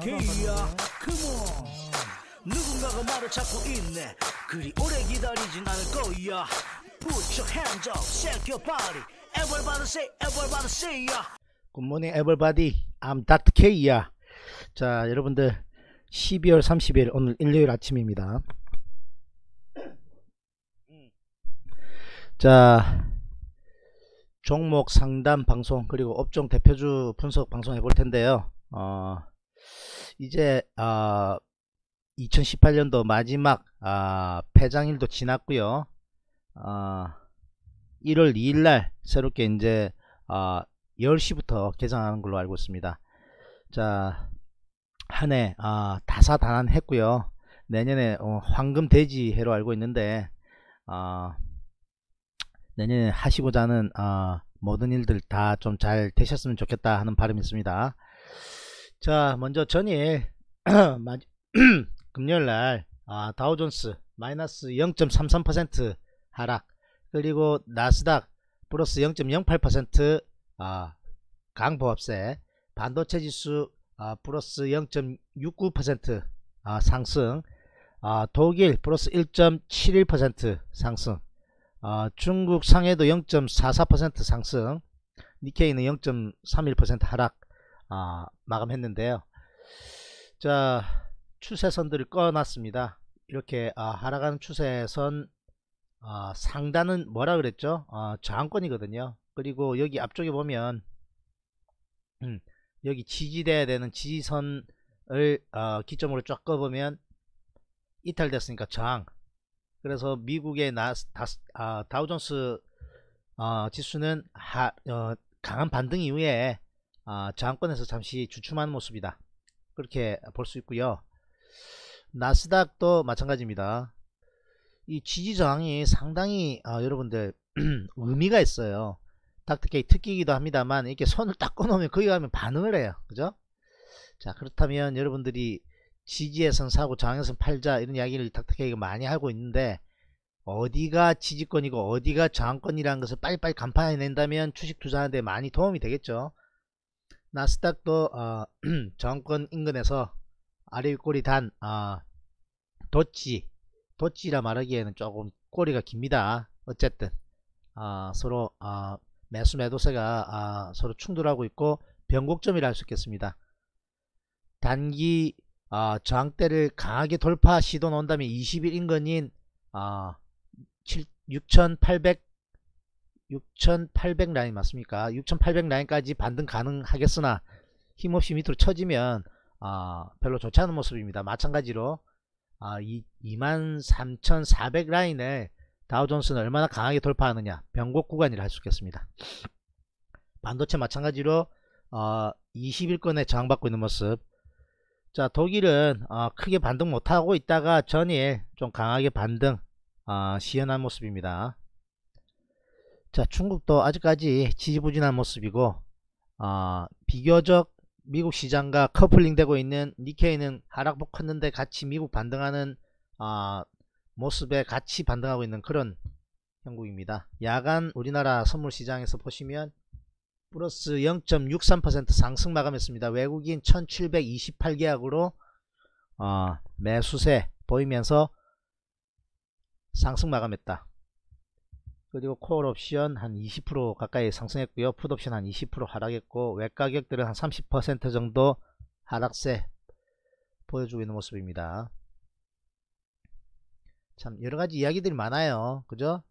케이야 컴온 누군가가 말을 찾고 있네 그리 오래 기다리진 않을 거야 Put your hands up, shake your body Everybody say, everybody say ya Good morning everybody, I'm Dr. K야 자 여러분들 12월 30일 오늘 일요일 아침입니다 자 종목 상담 방송 그리고 업종 대표주 분석 방송 해볼 텐데요 어, 이제 어, 아, 2018년도 마지막 어, 폐장일도 지났고요. 어, 아, 1월 2일날 새롭게 이제 어, 10시부터 개장하는 걸로 알고 있습니다. 자, 한해 어, 다사다난 했고요. 내년에 어, 황금 돼지 해로 알고 있는데 어, 내년에 하시고자 하는 모든 일들 다 좀 잘 되셨으면 좋겠다 하는 바람이 있습니다. 자 먼저 전일 금요일날 아, 다우존스 마이너스 0.33% 하락 그리고 나스닥 플러스 0.08% 아, 강보합세 반도체 지수 아, 플러스 0.69% 아, 상승 아, 독일 플러스 1.71% 상승 아, 중국 상해도 0.44% 상승 니케이는 0.31% 하락 아, 마감했는데요. 자, 추세선들을 꺼놨습니다. 이렇게 아, 하락하는 추세선 아, 상단은 뭐라 그랬죠? 아, 저항권이거든요. 그리고 여기 앞쪽에 보면 음, 여기 지지돼야 되는 지지선을 어, 기점으로 쫙 꺼보면 이탈됐으니까 저항 그래서 미국의 나스, 다스, 아, 다우존스 어, 지수는 하, 어, 강한 반등 이후에 아, 장권에서 잠시 주춤한 모습이다. 그렇게 볼 수 있고요. 나스닥도 마찬가지입니다. 이 지지 저항이 상당히 아, 여러분들 의미가 있어요. 닥터케이 특기이기도 합니다만 이렇게 손을 딱 꺼놓으면 거기 가면 반응을 해요. 그죠? 자 그렇다면 여러분들이 지지에선 사고 저항에선 팔자 이런 이야기를 닥터케이가 많이 하고 있는데 어디가 지지권이고 어디가 저항권이라는 것을 빨리빨리 간판해낸다면 주식 투자하는데 많이 도움이 되겠죠. 나스닥도 어, 정권 인근에서 아래 꼬리 단 어, 도치 도치라 말하기에는 조금 꼬리가 깁니다 어쨌든 어, 서로 어, 매수 매도세가 어, 서로 충돌하고 있고 변곡점이라 할 수 있겠습니다 단기 어, 저항대를 강하게 돌파 시도 논다면 20일 인근인 어, 6,800 6800 라인 맞습니까 6800 라인까지 반등 가능하겠으나 힘없이 밑으로 쳐지면 어, 아, 별로 좋지 않은 모습입니다 마찬가지로 어, 아, 23400 라인에 다우존스는 얼마나 강하게 돌파하느냐 변곡 구간이라 할 수 있겠습니다 반도체 마찬가지로 어, 21권에 저항받고 있는 모습 자 독일은 어, 크게 반등 못하고 있다가 전일 좀 강하게 반등 어, 시연한 모습입니다 자 중국도 아직까지 지지부진한 모습이고 어, 비교적 미국 시장과 커플링되고 있는 니케이는 하락폭 컸는데 같이 미국 반등하는 어, 모습에 같이 반등하고 있는 그런 형국입니다. 야간 우리나라 선물시장에서 보시면 플러스 0.63% 상승 마감했습니다. 외국인 1728계약으로 어, 아, 매수세 보이면서 상승 마감했다. 그리고 콜 옵션 한 20% 가까이 상승했고요. 풋 옵션 한 20% 하락했고 외 가격들은 한 30% 정도 하락세 보여주고 있는 모습입니다. 참 여러가지 이야기들이 많아요. 그죠?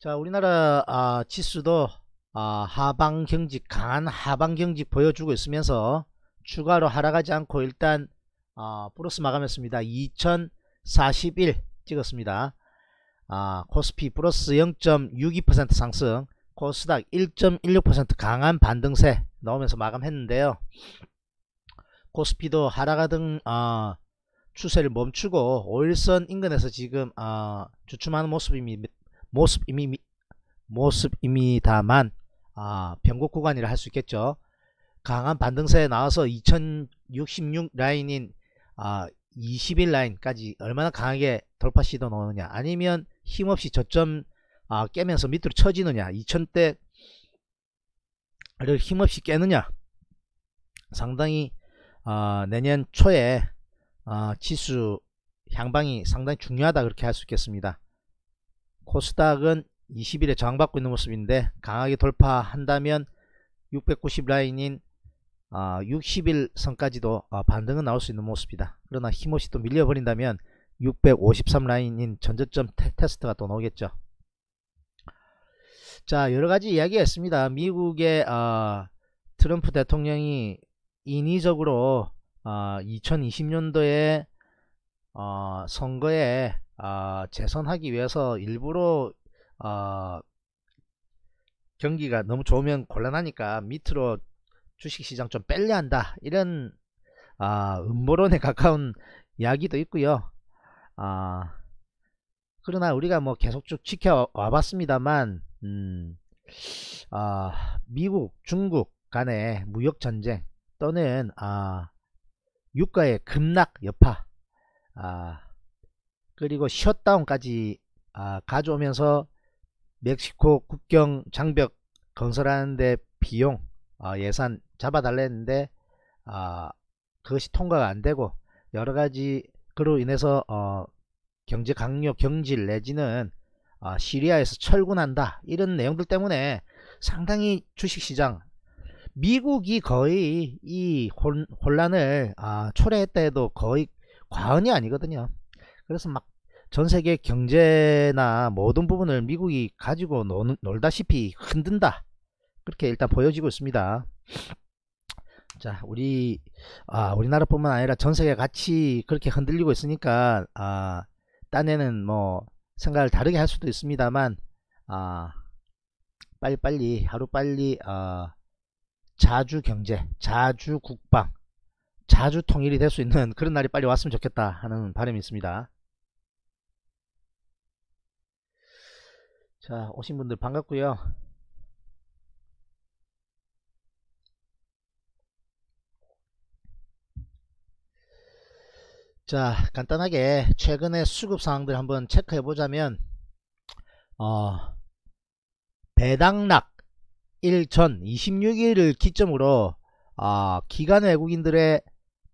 자 우리나라 아, 지수도 아, 하방 경직 강한 하방 경직 보여주고 있으면서 추가로 하락하지 않고 일단 아, 플러스 마감했습니다. 2041 찍었습니다. 아, 코스피 플러스 0.62% 상승, 코스닥 1.16% 강한 반등세 나오면서 마감했는데요. 코스피도 하락하던 어, 추세를 멈추고 5일선 인근에서 지금 어, 주춤하는 모습이미, 모습이미, 모습입니다만 아, 어, 변곡 구간이라 할 수 있겠죠. 강한 반등세에 나와서 2066 라인인 아, 20일 라인까지 얼마나 강하게 돌파 시도 넣느냐 아니면 힘없이 저점 아, 깨면서 밑으로 쳐지느냐 2000대를 힘없이 깨느냐 상당히 아, 내년 초에 아, 지수 향방이 상당히 중요하다 그렇게 할 수 있겠습니다. 코스닥은 20일에 저항받고 있는 모습인데 강하게 돌파한다면 690 라인인 아, 60일 선까지도 아, 반등은 나올 수 있는 모습이다. 그러나 힘없이 또 밀려버린다면 653 라인인 전저점 테, 테스트가 또 나오겠죠. 자 여러가지 이야기가 있습니다. 미국의 어, 트럼프 대통령이 인위적으로 어, 2020년도에 어, 선거에 어, 재선하기 위해서 일부러 어, 경기가 너무 좋으면 곤란하니까 밑으로 주식시장 좀 뺄려 한다 이런 아, 음모론에 가까운 이야기도 있고요. 아, 그러나 우리가 뭐 계속 쭉 지켜와 봤습니다만, 음, 아, 미국, 중국 간의 무역전쟁 또는, 아, 유가의 급락 여파, 아, 그리고 셧다운까지 아, 가져오면서 멕시코 국경 장벽 건설하는데 비용 아, 예산 잡아달랬는데 아, 그것이 통과가 안되고 여러가지 그로 인해서 어, 경제 강요 경질 내지는 어, 시리아에서 철군한다 이런 내용들 때문에 상당히 주식시장 미국이 거의 이 혼, 혼 란을 아, 초래했다 해도 거의 과언이 아니거든요 그래서 막 전세계 경제나 모든 부분을 미국이 가지고 노, 놀다시피 흔든다 그렇게 일단 보여지고 있습니다 자, 우리, 아, 우리나라뿐만 아니라 전 세계 같이 그렇게 흔들리고 있으니까, 아, 딴에는 뭐, 생각을 다르게 할 수도 있습니다만, 아, 빨리빨리, 하루빨리, 아, 자주 경제, 자주 국방, 자주 통일이 될 수 있는 그런 날이 빨리 왔으면 좋겠다 하는 바람이 있습니다. 자, 오신 분들 반갑고요 자 간단하게 최근의 수급 상황들 한번 체크해 보자면 어, 배당락 1전 26일을 기점으로 어, 아, 기간 외국인들의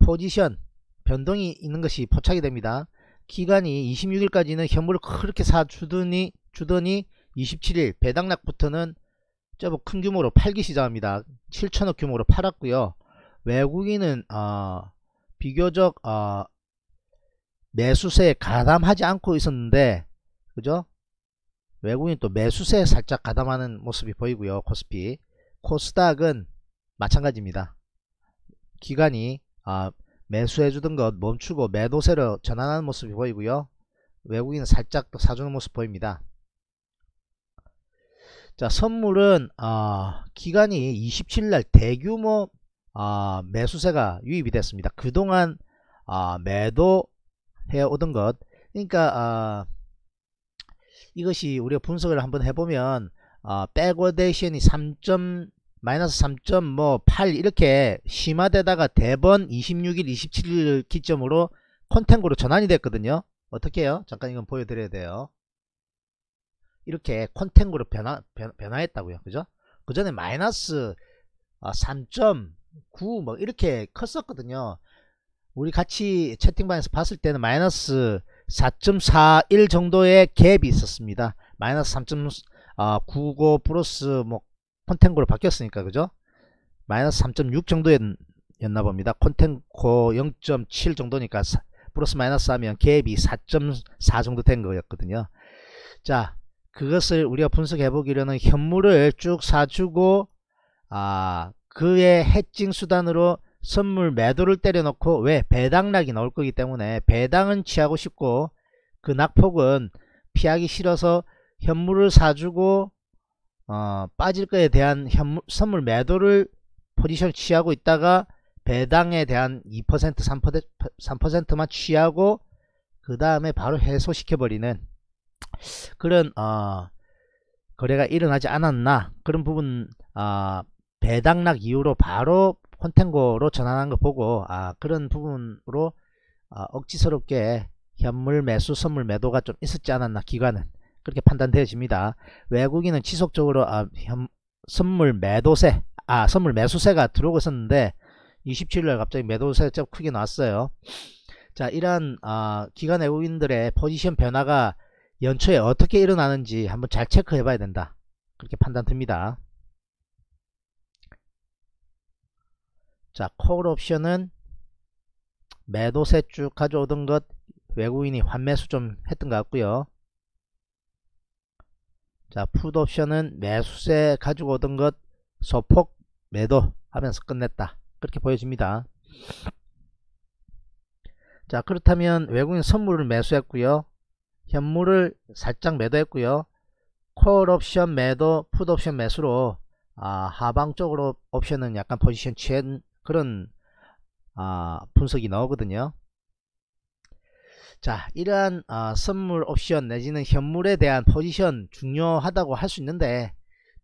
포지션 변동이 있는 것이 포착이 됩니다 기간이 26일까지는 현물을 그렇게 사주더니 주더니 27일 배당락부터는 제법 큰 규모로 팔기 시작합니다 7천억 규모로 팔았고요 외국인은 어, 비교적 어, 매수세에 가담하지 않고 있었는데 그죠? 외국인 또 매수세에 살짝 가담하는 모습이 보이고요. 코스피 코스닥은 마찬가지입니다. 기간이 아, 매수해주던 것 멈추고 매도세로 전환하는 모습이 보이고요. 외국인은 살짝 또 사주는 모습 보입니다. 자 선물은 아, 기간이 27일날 대규모 아, 매수세가 유입이 됐습니다. 그동안 아, 매도 해오던 것 그러니까 아, 이것이 우리가 분석을 한번 해보면 아, 백워데이션이 3. 마이너스 3.8 뭐 이렇게 심화되다가 대번 26일 27일 기점으로 콘텐고로 전환이 됐거든요 어떻게 해요 잠깐 이건 보여드려야 돼요 이렇게 콘텐고로 변화, 변화 했다고요 그죠 그 전에 마이너스 3.9뭐 아, 이렇게 컸었거든요 우리 같이 채팅방에서 봤을 때는 마이너스 4.41 정도의 갭이 있었습니다. 마이너스 3.95 아, 플러스 뭐 콘텐고로 바뀌었으니까 그죠? 마이너스 3.6 정도였나 봅니다. 콘텐고 0.7 정도니까 플러스 마이너스 하면 갭이 4.4 정도 된 거였거든요. 자 그것을 우리가 분석해 보기로는 현물을 쭉 사주고 아 그의 해칭 수단으로 선물 매도를 때려놓고 왜 배당락이 나올 거기 때문에 배당은 취하고 싶고 그 낙폭은 피하기 싫어서 현물을 사주고 어, 빠질 거에 대한 현물, 선물 매도를 포지션 취하고 있다가 배당에 대한 2% 3%, 3%만 취하고 그 다음에 바로 해소시켜버리는 그런 어, 거래가 일어나지 않았나 그런 부분 어, 배당락 이후로 바로 콘탱고로 전환한 거 보고 아 그런 부분으로 아, 억지스럽게 현물 매수 선물 매도가 좀 있었지 않았나 기관은 그렇게 판단되어집니다. 외국인은 지속적으로 아, 현, 선물 매도세 아 선물 매수세가 들어오고 있었는데 27일날 갑자기 매도세가 크게 나왔어요. 자 이러한 아, 기관 외국인들의 포지션 변화가 연초에 어떻게 일어나는지 한번 잘 체크해 봐야 된다. 그렇게 판단 됩니다 자, 콜 옵션은 매도세 쭉 가져오던 것 외국인이 환매수 좀 했던 것 같고요. 자, 푸드 옵션은 매수세 가지고 오던 것 소폭 매도 하면서 끝냈다. 그렇게 보여집니다. 자, 그렇다면 외국인 선물을 매수했고요. 현물을 살짝 매도했고요. 콜 옵션 매도, 푸드 옵션 매수로 아, 하방 쪽으로 옵션은 약간 포지션 취한 그런 아, 분석이 나오거든요. 자 이러한 아, 선물 옵션 내지는 현물에 대한 포지션 중요하다고 할 수 있는데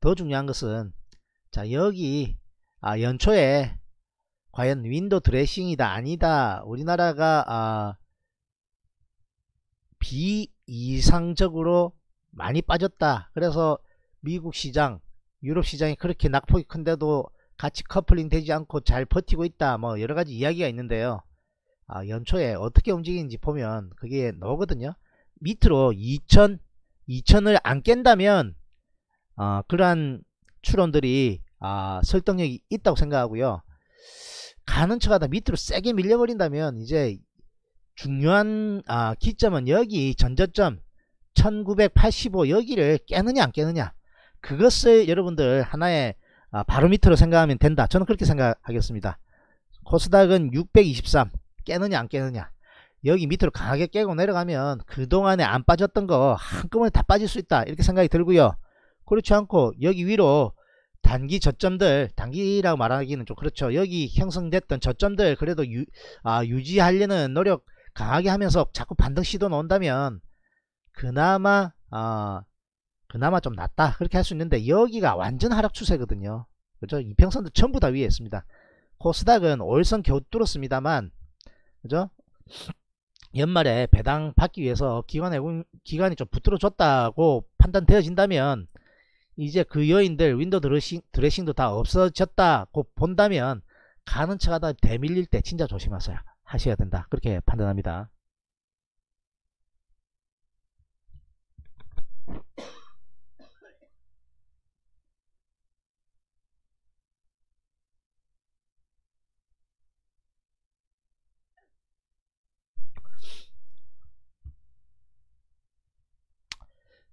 더 중요한 것은 자 여기 아, 연초에 과연 윈도 드레싱이다 아니다 우리나라가 아, 비이상적으로 많이 빠졌다 그래서 미국 시장 유럽 시장이 그렇게 낙폭이 큰데도 같이 커플링 되지 않고 잘 버티고 있다 뭐 여러가지 이야기가 있는데요 아, 연초에 어떻게 움직이는지 보면 그게 나오거든요 밑으로 2000 2000을 안 깬다면 어, 그러한 추론들이 아, 설득력이 있다고 생각하고요 가는 척하다 밑으로 세게 밀려버린다면 이제 중요한 아, 기점은 여기 전저점 1985 여기를 깨느냐 안 깨느냐 그것을 여러분들 하나의 아, 바로미터로 생각하면 된다. 저는 그렇게 생각하겠습니다. 코스닥은 623 깨느냐 안 깨느냐 여기 밑으로 강하게 깨고 내려가면 그동안에 안 빠졌던 거 한꺼번에 다 빠질 수 있다 이렇게 생각이 들고요 그렇지 않고 여기 위로 단기 저점들 단기라고 말하기는 좀 그렇죠 여기 형성됐던 저점들 그래도 유, 아, 유지하려는 노력 강하게 하면서 자꾸 반등 시도 나온다면 그나마 어, 그나마 좀 낫다 그렇게 할 수 있는데 여기가 완전 하락 추세거든요 그죠 이평선도 전부 다 위에 있습니다 코스닥은 월선 겨우 뚫었습니다만 그죠 연말에 배당 받기 위해서 기관에 기관이 좀 붙들어줬다고 판단되어진다면 이제 그 여인들 윈도 드레싱, 드레싱도 다 없어졌다고 본다면 가는 차가 다 대밀릴 때 진짜 조심하세요 하셔야 된다 그렇게 판단합니다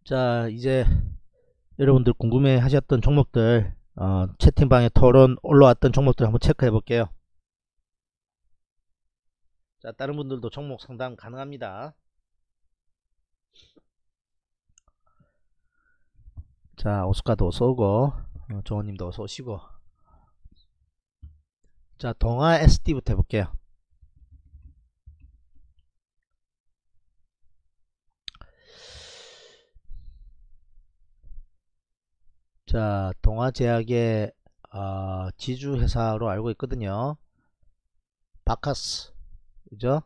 자 이제 여러분들 궁금해 하셨던 종목들 어, 채팅방에 토론 올라왔던 종목들 한번 체크해 볼게요 자 다른 분들도 종목 상담 가능합니다 자 오스카도 쏘고 어, 조원님도 오시고자 동아 SD부터 해볼게요 자, 동아제약의 어, 지주회사로 알고 있거든요. 바카스. 그죠?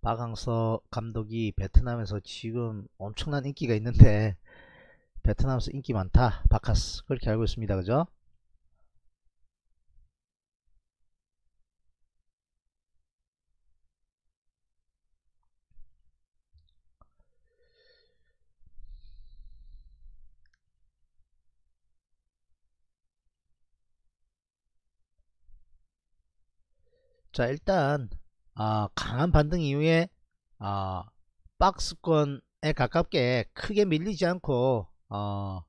박항서 감독이 베트남에서 지금 엄청난 인기가 있는데 베트남에서 인기 많다. 바카스. 그렇게 알고 있습니다. 그죠? 자 일단 아, 강한 반등 이후에 아, 박스권에 가깝게 크게 밀리지 않고 어,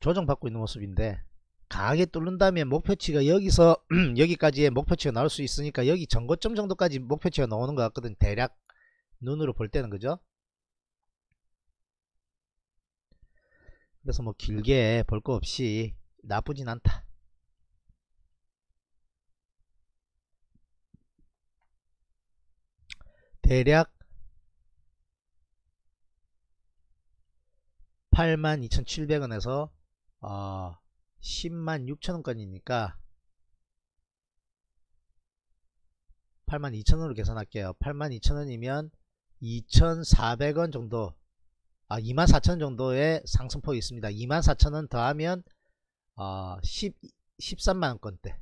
조정받고 있는 모습인데 강하게 뚫는다면 목표치가 여기서 여기까지의 목표치가 나올 수 있으니까 여기 전고점 정도까지 목표치가 나오는 것 같거든 대략 눈으로 볼 때는 그죠 그래서 뭐 길게 볼 거 없이 나쁘진 않다 대략 82,700원에서 어, 106,000원까지니까 82,000원으로 계산할게요. 82,000원이면 2,400원 정도 아, 24,000원 정도의 상승폭이 있습니다. 24,000원 더하면 어, 1 13만원권대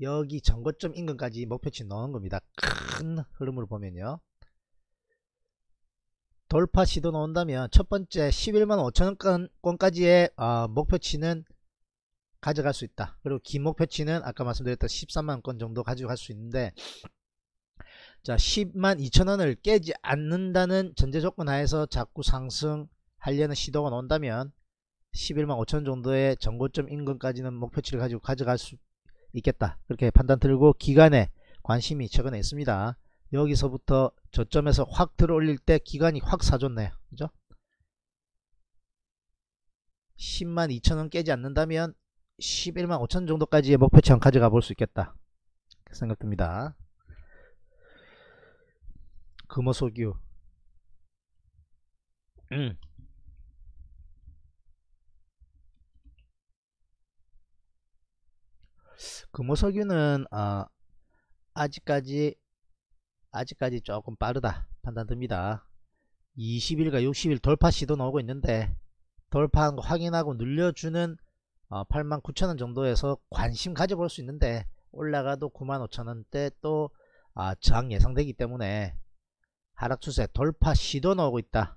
여기 전고점 인근까지 목표치 넣은 겁니다. 큰흐름을 보면요. 돌파 시도 나온다면 첫 번째 11만 5천원권까지의 어, 목표치는 가져갈 수 있다. 그리고 긴 목표치는 아까 말씀드렸던 13만원 정도 가져갈 수 있는데 자 10만 2천원을 깨지 않는다는 전제 조건 하에서 자꾸 상승하려는 시도가 나온다면 11만 5천원 정도의 전고점 인근까지는 목표치를 가지고 가져갈 수 있겠다 그렇게 판단 들고 기간에 관심이 최근에 있습니다 여기서부터 저점에서 확 들어올릴 때 기간이 확 사줬네요 그죠 10만 2천원 깨지 않는다면 11만 5천 정도까지의 목표치형 가져가 볼 수 있겠다 생각됩니다 금호소규 음. 금호석유는 어, 아직까지 아직까지 조금 빠르다 판단 됩니다 20일과 60일 돌파 시도 나오고 있는데 돌파한 거 확인하고 늘려주는 어, 89,000원 정도에서 관심 가져볼 수 있는데 올라가도 95,000원대 또 아, 저항 예상되기 때문에 하락 추세 돌파 시도 나오고 있다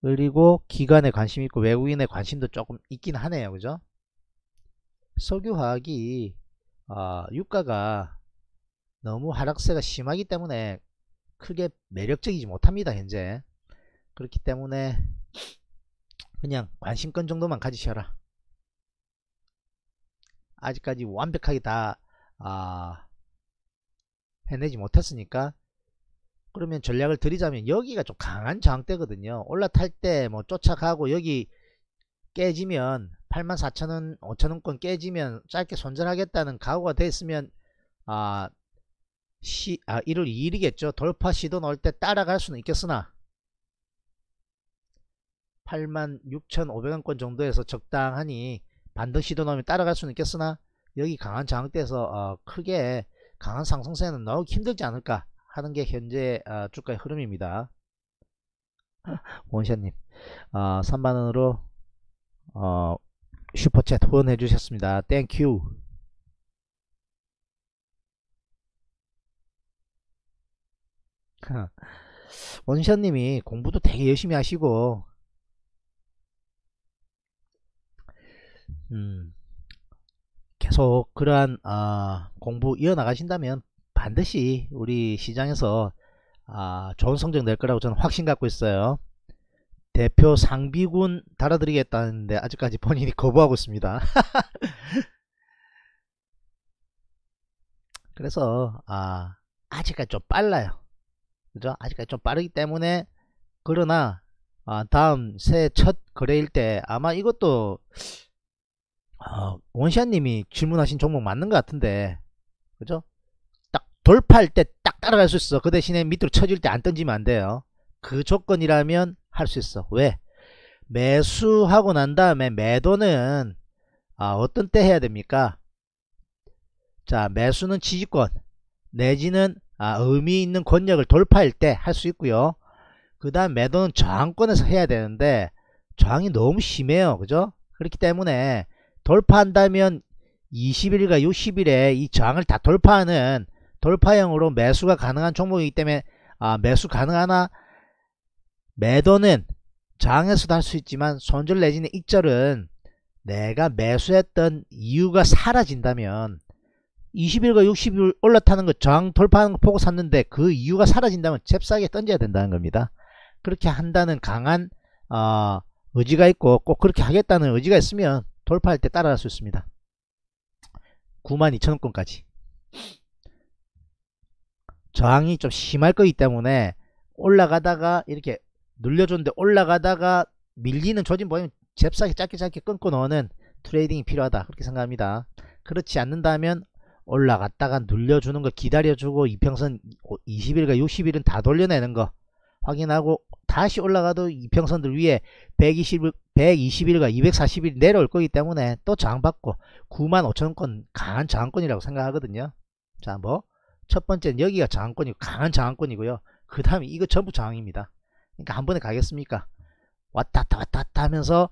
그리고 기관에 관심 있고 외국인의 관심도 조금 있긴 하네요 그죠 석유화학이 어, 유가가 너무 하락세가 심하기 때문에 크게 매력적이지 못합니다 현재 그렇기 때문에 그냥 관심권 정도만 가지셔라 아직까지 완벽하게 다 아, 해내지 못했으니까 그러면 전략을 드리자면 여기가 좀 강한 저항대거든요 올라탈 때 뭐 쫓아가고 여기 깨지면 84,000원 5,000원권 깨지면 짧게 손절하겠다는 각오가 됐으면 아, 시, 아 1월 2일이겠죠 돌파 시도 넣을 때 따라갈 수는 있겠으나 86,500원권 정도에서 적당하니 반등 시도 넣으면 따라갈 수는 있겠으나 여기 강한 장악대에서 어, 크게 강한 상승세는 너무 힘들지 않을까 하는 게 현재 어, 주가의 흐름입니다. 원샷님 아, 어, 3만원으로 어, 슈퍼챗 후원해 주셨습니다. 땡큐 원샷님이 공부도 되게 열심히 하시고 음, 계속 그러한 어, 공부 이어나가신다면 반드시 우리 시장에서 아 좋은 성적 낼 거라고 저는 확신 갖고 있어요. 대표 상비군 달아드리겠다는데 아직까지 본인이 거부하고 있습니다. 그래서 아 아직까지 좀 빨라요. 그죠? 아직까지 좀 빠르기 때문에 그러나 아, 다음 새해 첫 거래일 때 아마 이것도 어, 원샷님이 질문하신 종목 맞는 것 같은데 그죠? 딱 돌파할 때 딱 따라갈 수 있어. 그 대신에 밑으로 쳐질 때 안 던지면 안 돼요. 그 조건이라면 할수 있어. 왜? 매수하고 난 다음에 매도는 아, 어떤 때 해야 됩니까? 자, 매수는 지지권 내지는 아, 의미 있는 권력을 돌파할 때 할 수 있고요. 그 다음 매도는 저항권에서 해야 되는데 저항이 너무 심해요. 그죠? 그렇기 때문에 돌파한다면 20일과 60일에 이 저항을 다 돌파하는 돌파형으로 매수가 가능한 종목이기 때문에 아, 매수 가능하나 매도는 장에서도 할 수 있지만 손절 내지는 익절은 내가 매수했던 이유가 사라진다면 20일과 60일 올라타는 거 저항 돌파하는 거 보고 샀는데 그 이유가 사라진다면 잽싸게 던져야 된다는 겁니다. 그렇게 한다는 강한 어, 의지가 있고 꼭 그렇게 하겠다는 의지가 있으면 돌파할 때 따라갈 수 있습니다. 92,000원권까지 저항이 좀 심할 거기 때문에 올라가다가 이렇게 눌려줬는데 올라가다가 밀리는 조짐보이면 잽싸게 짧게 짧게 끊고 넣는 트레이딩이 필요하다 그렇게 생각합니다 그렇지 않는다면 올라갔다가 눌려주는 거 기다려주고 이평선 20일과 60일은 다 돌려내는 거 확인하고 다시 올라가도 이평선들 위에 120일, 121과 240일 내려올 거기 때문에 또 저항받고 9 5 0 0 0원권 강한 저항권이라고 생각하거든요. 자, 뭐, 첫 번째는 여기가 저항권이고 강한 저항권이고요. 그 다음에 이거 전부 저항입니다. 그러니까 한 번에 가겠습니까? 왔다 갔다 왔다 갔다 하면서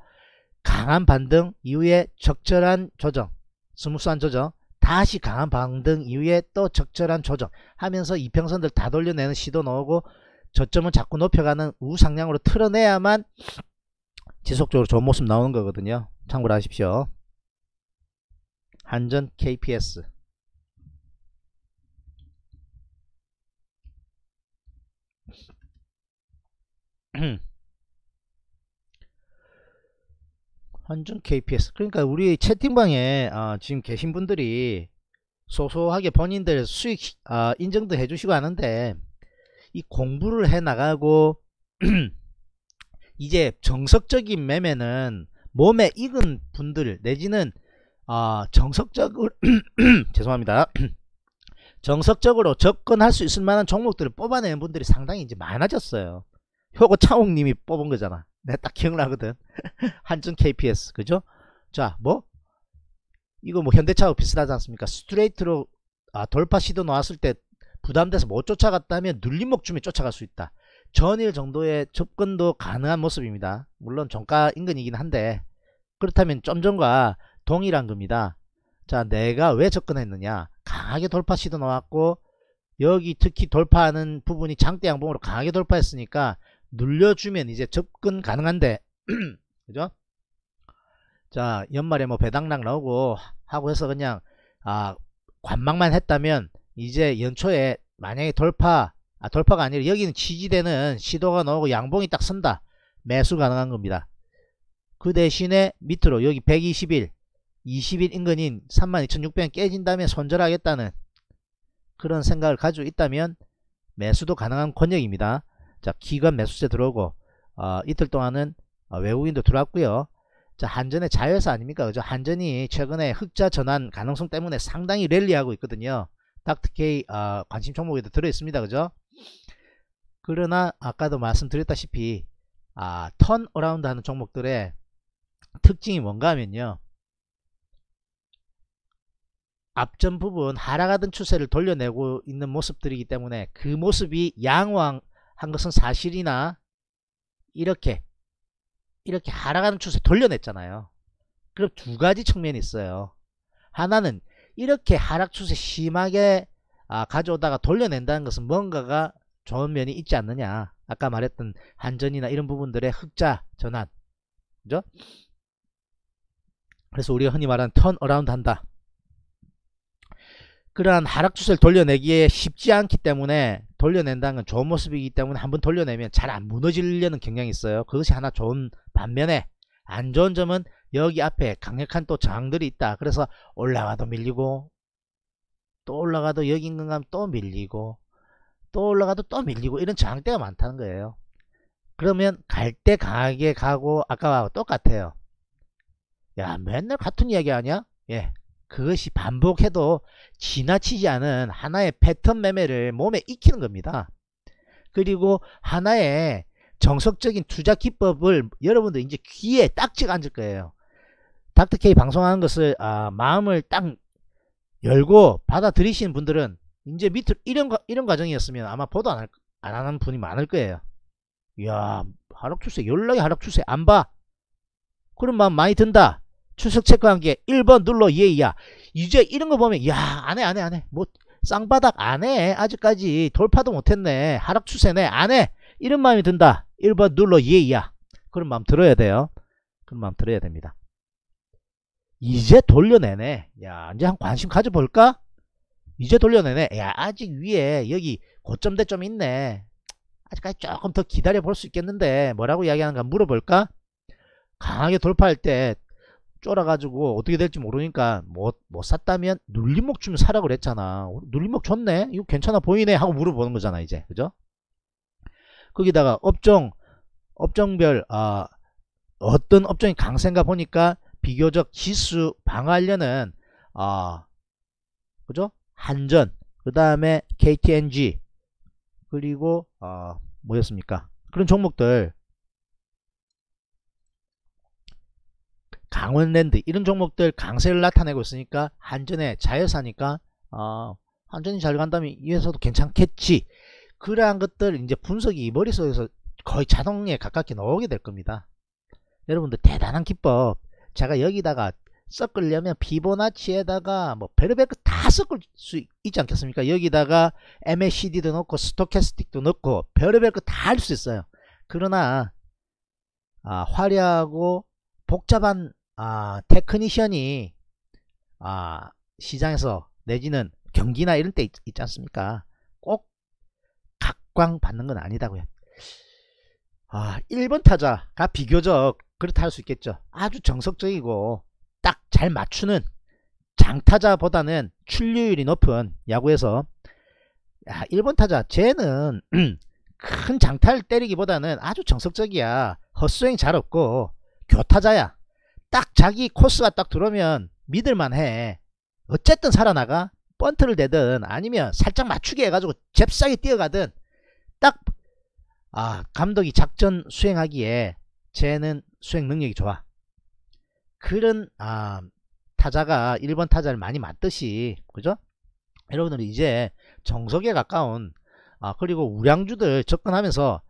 강한 반등 이후에 적절한 조정 스무스한 조정 다시 강한 반등 이후에 또 적절한 조정 하면서 이평선들 다 돌려내는 시도 나오고 저점은 자꾸 높여가는 우상향으로 틀어내야만 지속적으로 좋은 모습 나오는 거거든요 참고를 하십시오 한전 KPS 한중 KPS 그러니까 우리 채팅방에 아, 지금 계신 분들이 소소하게 본인들 수익 아, 인정도 해주시고 하는데 이 공부를 해 나가고 이제 정석적인 매매는 몸에 익은 분들 내지는 아, 정석적으로 죄송합니다 정석적으로 접근할 수 있을 만한 종목들을 뽑아내는 분들이 상당히 이제 많아졌어요 효고 차옥님이 뽑은 거잖아. 내가 딱 기억나거든. 한준 KPS. 그죠? 자, 뭐? 이거 뭐 현대차하고 비슷하지 않습니까? 스트레이트로 아, 돌파 시도 나왔을 때 부담돼서 못 쫓아갔다면 눌림목 춤에 쫓아갈 수 있다. 전일 정도의 접근도 가능한 모습입니다. 물론 종가 인근이긴 한데 그렇다면 점 전과 동일한 겁니다. 자 내가 왜 접근했느냐 강하게 돌파 시도 나왔고 여기 특히 돌파하는 부분이 장대 양봉으로 강하게 돌파했으니까 눌려주면 이제 접근 가능한데 그죠? 자 연말에 뭐 배당락 나오고 하고 해서 그냥 아 관망만 했다면 이제 연초에 만약에 돌파 아 돌파가 아니라 여기는 지지되는 시도가 나오고 양봉이 딱 선다 매수 가능한 겁니다 그 대신에 밑으로 여기 1 2 0일 20일 인근인 32,600원 깨진 다음에 손절하겠다는 그런 생각을 가지고 있다면 매수도 가능한 권역입니다. 자 기관 매수세 들어오고 어, 이틀 동안은 어, 외국인도 들어왔고요. 자 한전의 자회사 아닙니까? 그죠? 한전이 최근에 흑자 전환 가능성 때문에 상당히 랠리하고 있거든요. 닥터케이 어, 관심 종목에도 들어있습니다. 그죠? 그러나 아까도 말씀드렸다시피 아, 턴어라운드 하는 종목들의 특징이 뭔가 하면요. 앞전 부분 하락하던 추세를 돌려내고 있는 모습들이기 때문에 그 모습이 양왕 한 것은 사실이나 이렇게 이렇게 하락하는 추세 돌려냈잖아요. 그럼 두 가지 측면이 있어요. 하나는 이렇게 하락 추세 심하게 아, 가져오다가 돌려낸다는 것은 뭔가가 좋은 면이 있지 않느냐. 아까 말했던 한전이나 이런 부분들의 흑자 전환. 그죠? 그래서 우리가 흔히 말하는 턴 어라운드 한다. 그러한 하락 추세를 돌려내기에 쉽지 않기 때문에 돌려낸다는 건 좋은 모습이기 때문에 한번 돌려내면 잘 안 무너지려는 경향이 있어요. 그것이 하나 좋은 반면에 안 좋은 점은 여기 앞에 강력한 또 저항들이 있다. 그래서 올라가도 밀리고 또 올라가도 여기 인근 가면 또 밀리고 또 올라가도 또 밀리고 이런 저항대가 많다는 거예요. 그러면 갈 때 강하게 가고 아까와 똑같아요. 야 맨날 같은 이야기 아니야? 예 그것이 반복해도 지나치지 않은 하나의 패턴 매매를 몸에 익히는 겁니다. 그리고 하나의 정석적인 투자 기법을 여러분들 이제 귀에 딱 찍어 앉을 거예요. 닥터케이 방송하는 것을 아, 마음을 딱 열고 받아들이시는 분들은 이제 밑으로 이런, 이런 과정이었으면 아마 보도 안, 할, 안 하는 분이 많을 거예요. 이야 하락 추세 연락이 하락 추세 안 봐. 그런 마음 많이 든다. 추석 체크한 게 1번 눌러 예 이야. 이제 이런 거 보면 야안해안해안해뭐 쌍바닥 안해 아직까지 돌파도 못했네 하락 추세네 안해 이런 마음이 든다 1번 눌러 예 이야. 그런 마음 들어야 돼요. 그런 마음 들어야 됩니다. 이제 돌려내네. 야 이제 한 관심 가져볼까? 이제 돌려내네. 야 아직 위에 여기 고점대점 있네. 아직까지 조금 더 기다려 볼 수 있겠는데 뭐라고 이야기하는가 물어볼까? 강하게 돌파할 때 쫄아가지고 어떻게 될지 모르니까 못, 뭐, 못 뭐 샀다면 눌림목 주면 사라 고 그랬잖아 눌림목 줬네 이거 괜찮아 보이네 하고 물어보는 거잖아 이제 그죠 거기다가 업종 업종별 아, 어떤 업종이 강세인가 보니까 비교적 지수 방어하려는 아 그죠 한전 그 다음에 KTNG 그리고 어, 뭐였습니까 그런 종목들 강원랜드 이런 종목들 강세를 나타내고 있으니까 한전에 자회사니까 어, 한전이 잘 간다면 이 회사도 괜찮겠지 그러한 것들 이제 분석이 머릿속에서 거의 자동에 가깝게 나오게 될 겁니다 여러분들 대단한 기법 제가 여기다가 섞으려면 피보나치에다가 뭐 베르베크 다 섞을 수 있지 않겠습니까 여기다가 MACD도 넣고 스토캐스틱도 넣고 베르베크 다 할 수 있어요 그러나 아, 화려하고 복잡한 아, 테크니션이 아, 시장에서 내지는 경기나 이런 때 있, 있지 않습니까? 꼭 각광 받는 건 아니다고요. 아, 1번 타자가 비교적 그렇다 할 수 있겠죠. 아주 정석적이고 딱 잘 맞추는 장타자보다는 출루율이 높은 야구에서 야, 1번 타자 쟤는 큰 장타를 때리기보다는 아주 정석적이야. 헛스윙 잘 없고 교타자야. 자기 코스가 딱 들어오면 믿을만 해. 어쨌든 살아나가 펀트를 대든 아니면 살짝 맞추게 해가지고 잽싸게 뛰어가든 딱 아, 감독이 작전 수행하기에 쟤는 수행 능력이 좋아. 그런 아, 타자가 1번 타자를 많이 맞듯이 그죠? 여러분들이 이제 정석에 가까운 아, 그리고 우량주들 접근하면서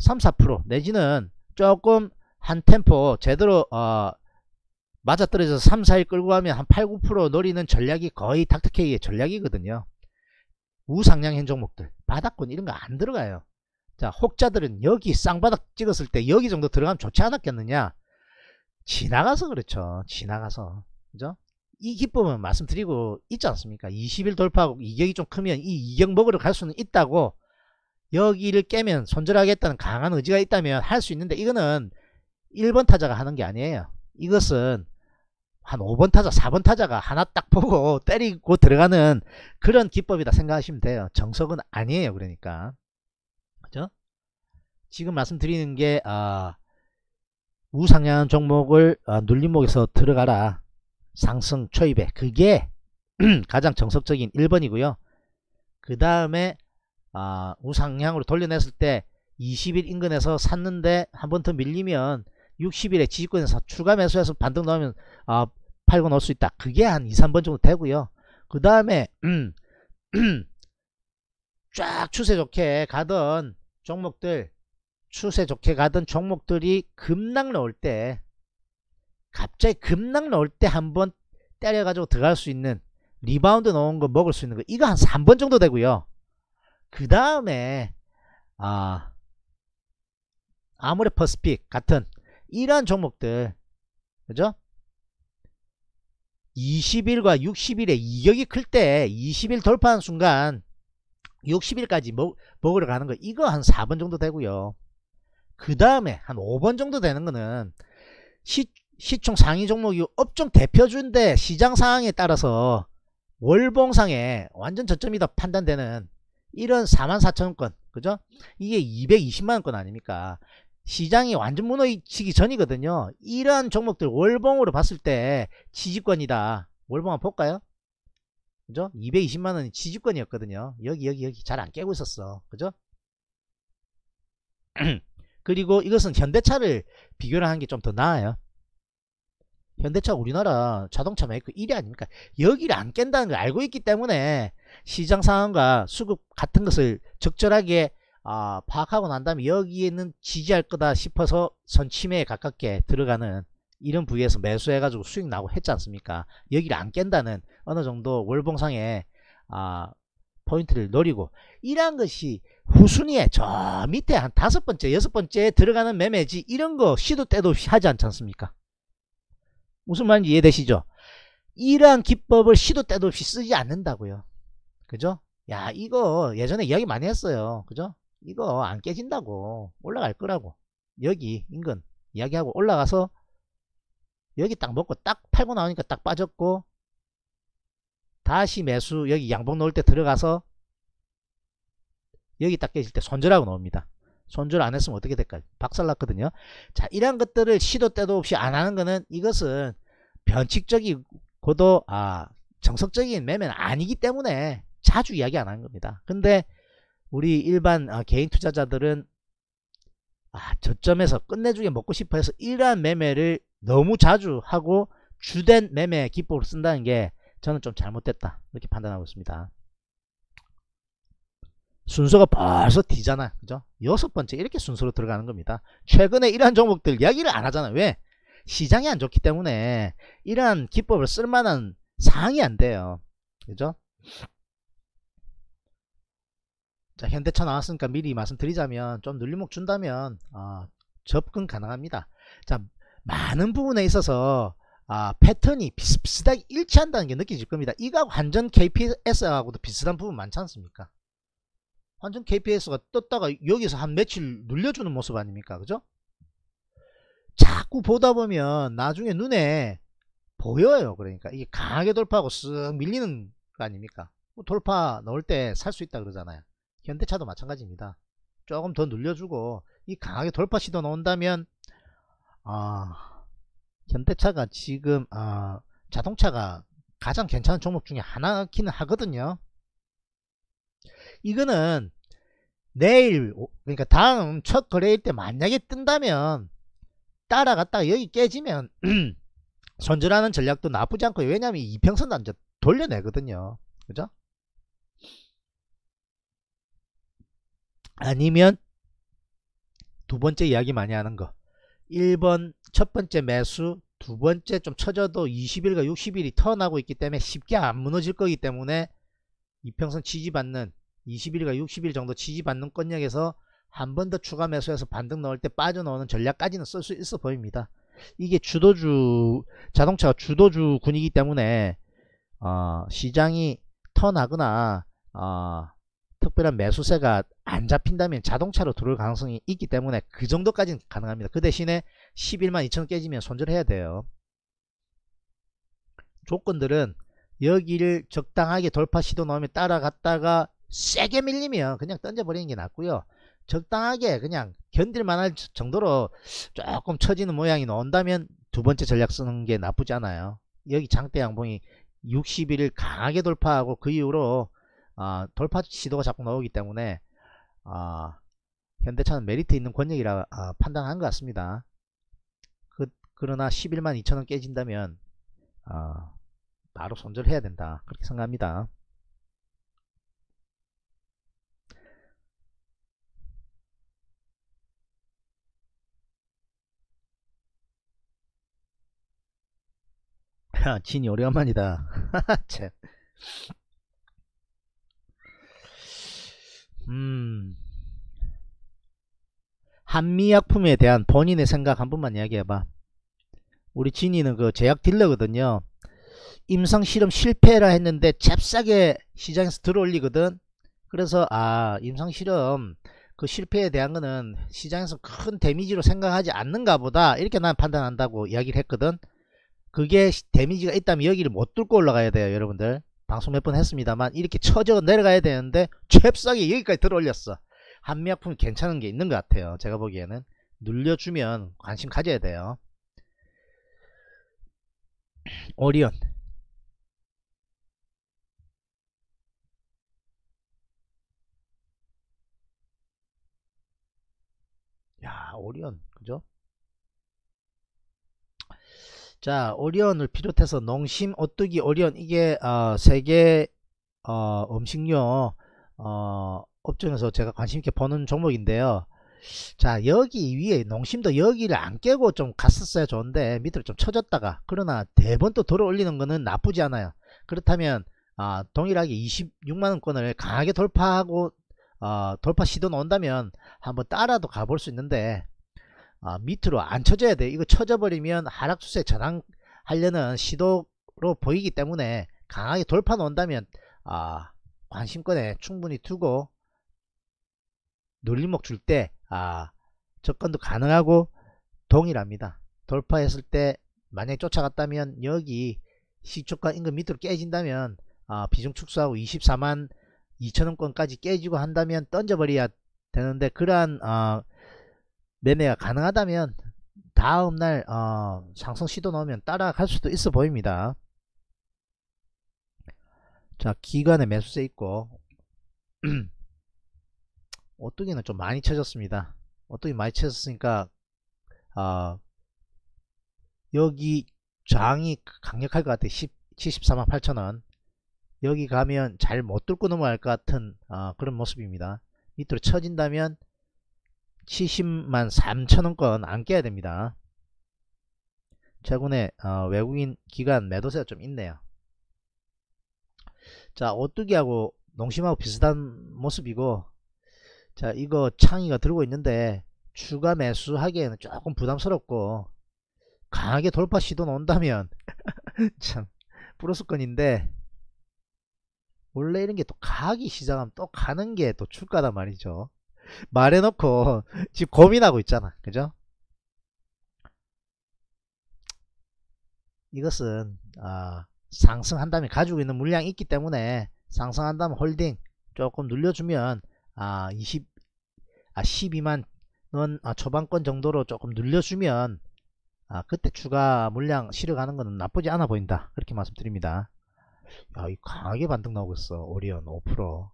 3, 4% 내지는 조금 한 템포 제대로 어, 맞아떨어져서 3, 4일 끌고 가면 한 8, 9% 노리는 전략이 거의 닥터케이의 전략이거든요. 우상향 행종목들, 바닥권 이런 거 안 들어가요. 자, 혹자들은 여기 쌍바닥 찍었을 때 여기 정도 들어가면 좋지 않았겠느냐? 지나가서 그렇죠. 지나가서. 그죠? 이 기쁨은 말씀드리고 있지 않습니까? 20일 돌파하고 이격이 좀 크면 이 이격 먹으러 갈 수는 있다고 여기를 깨면 손절하겠다는 강한 의지가 있다면 할 수 있는데 이거는 1번 타자가 하는 게 아니에요. 이것은 한 5번 타자 4번 타자가 하나 딱 보고 때리고 들어가는 그런 기법이다 생각하시면 돼요 정석은 아니에요 그러니까 그죠 지금 말씀드리는 게 어, 우상향 종목을 어, 눌림목에서 들어가라 상승 초입에 그게 가장 정석적인 1번이고요 그 다음에 어, 우상향으로 돌려냈을 때 20일 인근에서 샀는데 한 번 더 밀리면 60일에 지지권에서 추가 매수해서 반등 넣으면 아, 팔고 넣을 수 있다. 그게 한 2, 3번 정도 되고요. 그 다음에 음, 쫙 추세 좋게 가던 종목들 추세 좋게 가던 종목들이 급락 넣을 때 갑자기 급락 넣을 때 한번 때려가지고 들어갈 수 있는 리바운드 넣은 거 먹을 수 있는 거 이거 한 3번 정도 되고요. 그 다음에 아 아모레 퍼스픽 같은 이러한 종목들 그죠? 20일과 60일의 이격이 클 때 20일 돌파한 순간 60일까지 먹, 먹으러 가는 거 이거 한 4번 정도 되고요 그 다음에 한 5번 정도 되는 거는 시, 시총 상위 종목이 업종 대표주인데 시장 상황에 따라서 월봉상에 완전 저점이다 판단되는 이런 44,000건 그죠? 이게 220만원 권 아닙니까? 시장이 완전 무너지기 전이거든요. 이러한 종목들 월봉으로 봤을 때 지지권이다. 월봉 한번 볼까요? 그죠? 220만원이 지지권이었거든요. 여기 여기 여기 잘 안 깨고 있었어. 그죠? 그리고 이것은 현대차를 비교를 한 게 좀 더 나아요. 현대차 우리나라 자동차 메이커 1위 아닙니까? 여기를 안 깬다는 걸 알고 있기 때문에 시장 상황과 수급 같은 것을 적절하게 아, 파악하고 난 다음에 여기에는 지지할 거다 싶어서 선침에 가깝게 들어가는 이런 부위에서 매수해가지고 수익 나고 했지 않습니까? 여기를 안 깬다는 어느 정도 월봉상에 아, 포인트를 노리고 이러한 것이 후순위에 저 밑에 한 다섯 번째, 여섯 번째에 들어가는 매매지 이런 거 시도 때도 없이 하지 않지 않습니까? 무슨 말인지 이해되시죠? 이러한 기법을 시도 때도 없이 쓰지 않는다고요. 그죠? 야, 이거 예전에 이야기 많이 했어요. 그죠? 이거 안 깨진다고 올라갈 거라고 여기 인근 이야기하고 올라가서 여기 딱 먹고 딱 팔고 나오니까 딱 빠졌고 다시 매수 여기 양봉 넣을 때 들어가서 여기 딱 깨질 때 손절하고 나옵니다 손절 안 했으면 어떻게 될까요 박살났거든요 자 이런 것들을 시도 때도 없이 안 하는 거는 이것은 변칙적이고도 아 정석적인 매매는 아니기 때문에 자주 이야기 안 하는 겁니다 근데 우리 일반 아, 개인 투자자들은 아, 저점에서 끝내주게 먹고 싶어 해서 이러한 매매를 너무 자주 하고 주된 매매 기법으로 쓴다는 게 저는 좀 잘못됐다 이렇게 판단하고 있습니다. 순서가 벌써 뒤잖아 그죠? 여섯 번째 이렇게 순서로 들어가는 겁니다. 최근에 이러한 종목들 이야기를 안 하잖아. 왜? 시장이 안 좋기 때문에 이러한 기법을 쓸만한 상황이 안 돼요. 그죠? 자 현대차 나왔으니까 미리 말씀드리자면 좀 눌림목 준다면 어, 접근 가능합니다 자 많은 부분에 있어서 아, 패턴이 비슷비슷하게 일치한다는 게 느껴질 겁니다 이가 완전 KPS하고도 비슷한 부분 많지 않습니까 완전 KPS가 떴다가 여기서 한 며칠 눌려주는 모습 아닙니까 그죠 자꾸 보다 보면 나중에 눈에 보여요 그러니까 이게 강하게 돌파하고 쓱 밀리는 거 아닙니까 뭐 돌파 넣을 때 살 수 있다 그러잖아요 현대차도 마찬가지입니다. 조금 더 눌려주고 이 강하게 돌파 시도 나온다면 아 현대차가 지금 아, 자동차가 가장 괜찮은 종목 중에 하나기는 하거든요. 이거는 내일 그러니까 다음 첫 거래일 때 만약에 뜬다면 따라갔다가 여기 깨지면 손절하는 전략도 나쁘지 않고 왜냐하면 이평선 단저 돌려내거든요. 그죠? 아니면 두 번째 이야기 많이 하는 거 1번 첫 번째 매수 두 번째 좀 쳐져도 20일과 60일이 턴하고 있기 때문에 쉽게 안 무너질 거기 때문에 이평선 지지받는 20일과 60일 정도 지지받는 권역에서 한 번 더 추가 매수해서 반등 넣을 때 빠져나오는 전략까지는 쓸 수 있어 보입니다. 이게 주도주 자동차가 주도주군이기 때문에 어, 시장이 턴하거나 어, 특별한 매수세가 안 잡힌다면 자동차로 들어올 가능성이 있기 때문에 그 정도까지는 가능합니다. 그 대신에 11만 2천원 깨지면 손절해야 돼요. 조건들은 여기를 적당하게 돌파 시도 넣으면 따라갔다가 세게 밀리면 그냥 던져버리는 게 낫고요. 적당하게 그냥 견딜만 할 정도로 조금 처지는 모양이 나온다면 두 번째 전략 쓰는 게 나쁘지 않아요. 여기 장대 양봉이 60일 을 강하게 돌파하고 그 이후로 아, 돌파 시도가 자꾸 나오기 때문에 아, 현대차는 메리트 있는 권역이라 아, 판단한 것 같습니다. 그, 러나 11만 2천원 깨진다면 아, 바로 손절해야 된다 그렇게 생각합니다. 진이 오래간만이다. 음. 한미약품에 대한 본인의 생각 한 번만 이야기해봐. 우리 진이는 그 제약 딜러거든요. 임상실험 실패라 했는데 잽싸게 시장에서 들어올리거든. 그래서 아 임상실험 그 실패에 대한 거는 시장에서 큰 데미지로 생각하지 않는가 보다 이렇게 난 판단한다고 이야기를 했거든. 그게 데미지가 있다면 여기를 못 뚫고 올라가야 돼요 여러분들. 방송 몇 번 했습니다만 이렇게 처져 내려가야 되는데 잽싸게 여기까지 들어올렸어 한미약품 괜찮은 게 있는 것 같아요 제가 보기에는 눌려주면 관심 가져야 돼요 오리온 야 오리온 자 오리온을 비롯해서 농심, 오뚜기, 오리온 이게 어, 세계 어, 음식료 어, 업종에서 제가 관심있게 보는 종목인데요. 자 여기 위에 농심도 여기를 안 깨고 좀 갔었어야 좋은데 밑으로 좀 쳐졌다가 그러나 대번 네 또 돌아 올리는 거는 나쁘지 않아요. 그렇다면 어, 동일하게 26만원권을 강하게 돌파하고 어, 돌파 시도 나온다면 한번 따라도 가볼 수 있는데 어, 밑으로 안 쳐져야 돼 이거 쳐져버리면 하락 추세 전환하려는 시도로 보이기 때문에 강하게 돌파 놓은다면 아, 관심권에 충분히 두고 눌림목 줄 때 아, 접근도 가능하고 동일합니다. 돌파했을 때 만약에 쫓아갔다면 여기 시초가 임금 밑으로 깨진다면 아, 비중 축소하고 24만 2천원권까지 깨지고 한다면 던져버려야 되는데 그러한 아, 매매가 가능하다면 다음날 어, 상승 시도 나오면 따라갈 수도 있어 보입니다. 자 기관에 매수세 있고 오뚜기는 좀 많이 쳐졌습니다. 오뚜기 많이 쳐졌으니까 어, 여기 장이 강력할 것 같아요. 73만 8천원 여기 가면 잘 못 뚫고 넘어갈 것 같은 어, 그런 모습입니다. 밑으로 쳐진다면 70만 3천원권 안 깨야 됩니다. 최근에 어, 외국인 기관 매도세가 좀 있네요. 자 오뚜기하고 농심하고 비슷한 모습이고 자 이거 창의가 들고 있는데 추가 매수하기에는 조금 부담스럽고 강하게 돌파 시도 는온다면참 플러스권인데 원래 이런 게 또 가기 시작하면 또 가는 게또 출가다 말이죠. 말해놓고 지금 고민하고 있잖아 그죠 이것은 어, 상승한다면 가지고 있는 물량이 있기 때문에 상승한다면 홀딩 조금 눌려주면 아, 20, 아 12만 원 아, 초반권 정도로 조금 눌려주면 아, 그때 추가 물량 실어가는 것은 나쁘지 않아 보인다 그렇게 말씀드립니다 야, 이 강하게 반등 나오고 있어 오리온 5%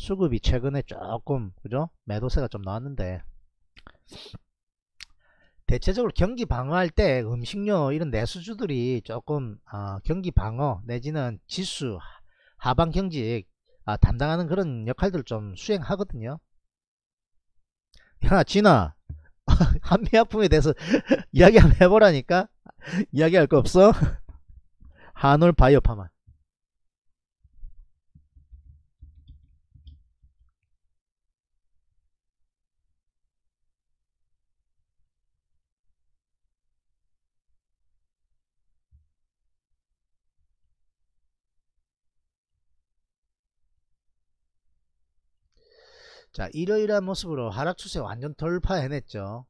수급이 최근에 조금 그죠 매도세가 좀 나왔는데 대체적으로 경기 방어할 때 음식료 이런 내수주들이 조금 어, 경기 방어 내지는 지수 하방 경직 아, 담당하는 그런 역할들좀 수행하거든요 야 진아 한미약품에 대해서 이야기 한번 해보라니까 이야기할 거 없어? 한올 바이오파만 자 이러이러한 모습으로 하락 추세 완전 돌파해냈죠.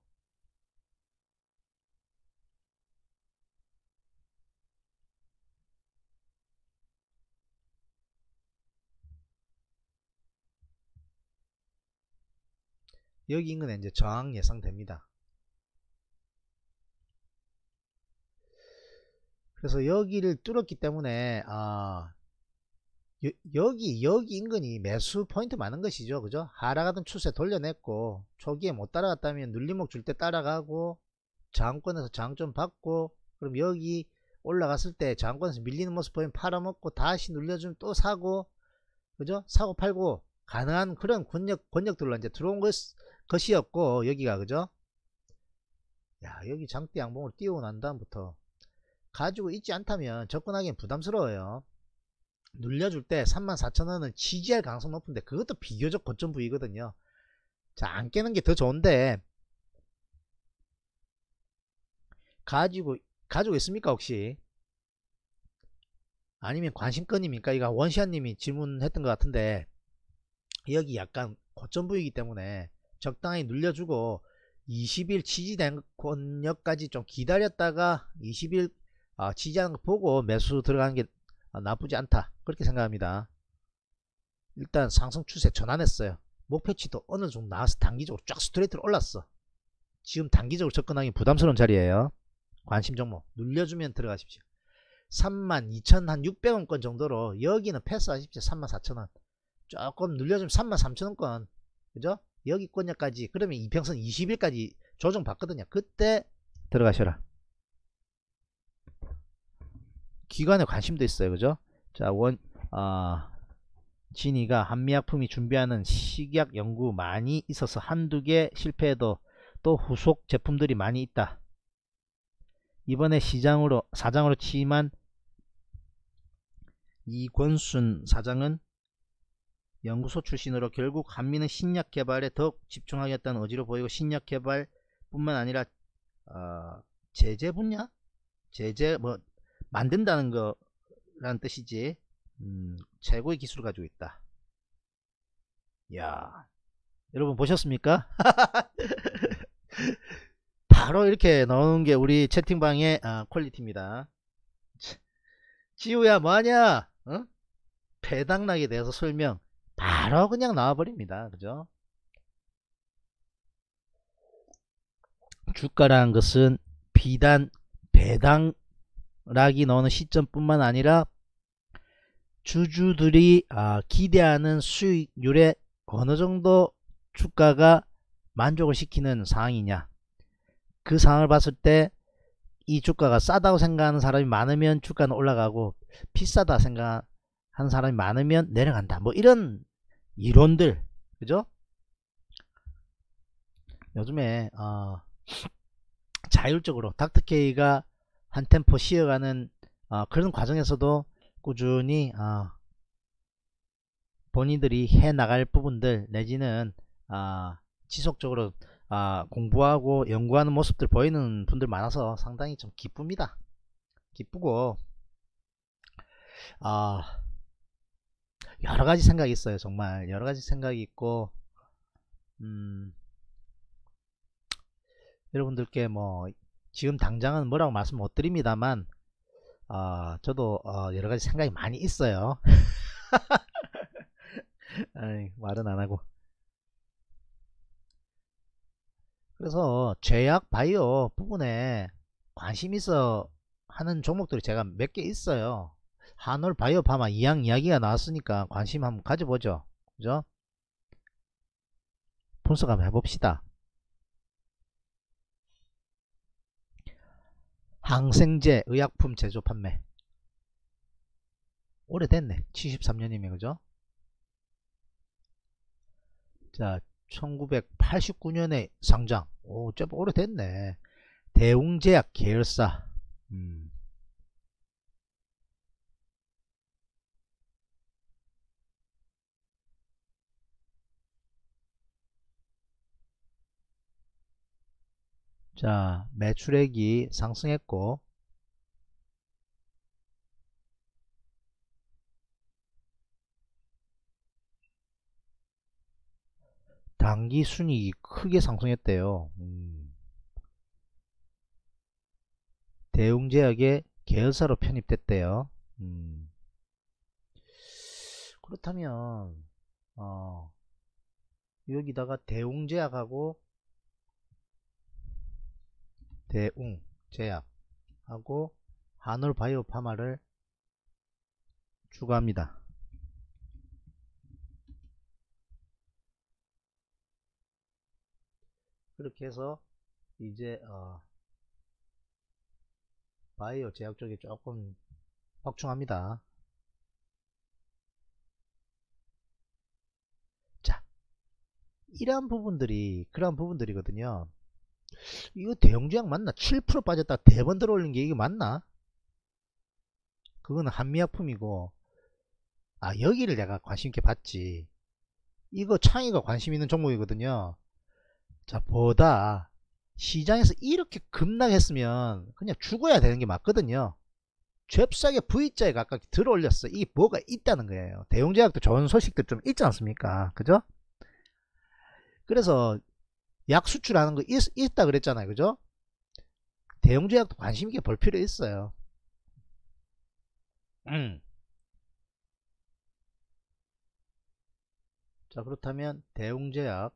여기 인근에 이제 저항 예상됩니다. 그래서 여기를 뚫었기 때문에 아, 여, 여기 여기 인근이 매수 포인트 많은 것이죠 그죠 하락하던 추세 돌려냈고 초기에 못 따라갔다면 눌림목 줄 때 따라가고 장권에서 장점 받고 그럼 여기 올라갔을 때 장권에서 밀리는 모습 보이면 팔아먹고 다시 눌려주면 또 사고 그죠 사고 팔고 가능한 그런 권력 권력들로 이제 들어온 것, 것이었고 여기가 그죠 야 여기 장대 양봉을 띄우고 난 다음부터 가지고 있지 않다면 접근하기엔 부담스러워요 눌려줄 때3 4 0 0 0원은 지지할 가능성 높은데 그것도 비교적 고점 부위거든요. 자, 안 깨는 게 더 좋은데 가지고 가지고 있습니까 혹시? 아니면 관심권입니까? 이거 원시아님이 질문했던 것 같은데 여기 약간 고점 부위이기 때문에 적당히 눌려주고 20일 지지된 권역까지 좀 기다렸다가 20일 어, 지지하는 거 보고 매수 들어가는 게 어, 나쁘지 않다. 그렇게 생각합니다. 일단 상승 추세 전환했어요. 목표치도 어느 정도 나와서 단기적으로 쫙 스트레이트로 올랐어. 지금 단기적으로 접근하기 부담스러운 자리예요. 관심 종목 눌려주면 들어가십시오. 32,600원권 정도로 여기는 패스하십시오. 34,000원. 조금 눌려주면 33,000원권. 그죠? 여기권역까지 그러면 이평선 20일까지 조정받거든요. 그때 들어가셔라. 기관에 관심도 있어요. 그죠? 자, 원, 아, 진이가 한미약품이 준비하는 식약 연구 많이 있어서 한두 개 실패해도 또 후속 제품들이 많이 있다. 이번에 시장으로 사장으로 취임한 이권순 사장은 연구소 출신으로 결국 한미는 신약 개발에 더욱 집중하겠다는 의지로 보이고 신약 개발뿐만 아니라 어, 제재 분야, 제재 뭐 만든다는 거 라는 뜻이지 음, 최고의 기술을 가지고 있다 야 여러분 보셨습니까? 바로 이렇게 넣은 게 우리 채팅방의 아, 퀄리티입니다 지우야 뭐하냐 어? 배당락에 대해서 설명 바로 그냥 나와버립니다 그죠 주가라는 것은 비단 배당 락이 넣는 시점뿐만 아니라 주주들이 아, 기대하는 수익률에 어느 정도 주가가 만족을 시키는 상황이냐 그 상황을 봤을 때 이 주가가 싸다고 생각하는 사람이 많으면 주가는 올라가고 비싸다 생각하는 사람이 많으면 내려간다 뭐 이런 이론들 그죠 요즘에 어, 자율적으로 닥터케이가 한 템포 쉬어가는 어, 그런 과정에서도 꾸준히 어, 본인들이 해 나갈 부분들 내지는 어, 지속적으로 어, 공부하고 연구하는 모습들 보이는 분들 많아서 상당히 좀 기쁩니다. 기쁘고 어, 여러 가지 생각이 있어요. 정말 여러 가지 생각이 있고 음, 여러분들께 뭐 지금 당장은 뭐라고 말씀 못 드립니다만 어, 저도 어, 여러가지 생각이 많이 있어요 아이, 말은 안하고 그래서 제약 바이오 부분에 관심 있어 하는 종목들이 제가 몇 개 있어요 한올 바이오 파마 이양 이야기가 나왔으니까 관심 한번 가져보죠 그죠 분석 한번 해봅시다 항생제, 의약품 제조 판매. 오래됐네. 73년이면 그죠? 자, 1989년에 상장. 오, 좀 오래됐네. 대웅제약 계열사. 음. 자, 매출액이 상승했고 단기 순이익이 크게 상승했대요. 음. 대웅제약의 계열사로 편입됐대요. 음. 그렇다면 어, 여기다가 대웅제약하고 대웅 제약하고 한올바이오 파마를 추가합니다. 그렇게 해서 이제 어 바이오 제약 쪽에 조금 확충합니다. 자, 이러한 부분들이 그러한 부분들이거든요. 이거 대형주약 맞나? 7% 빠졌다 대번 네 들어올린 게 이게 맞나? 그건 한미약품이고 아 여기를 내가 관심있게 봤지 이거 창의가 관심 있는 종목이거든요 자 보다 시장에서 이렇게 급락했으면 그냥 죽어야 되는 게 맞거든요 잽싸게 V자에 가깝게 들어올렸어 이게 뭐가 있다는 거예요 대형제약도 좋은 소식들 좀 있지 않습니까 그죠 그래서 약 수출하는 거 있, 있다 그랬잖아요. 그죠? 대형제약도 관심 있게 볼 필요 있어요. 음. 자 그렇다면 대웅제약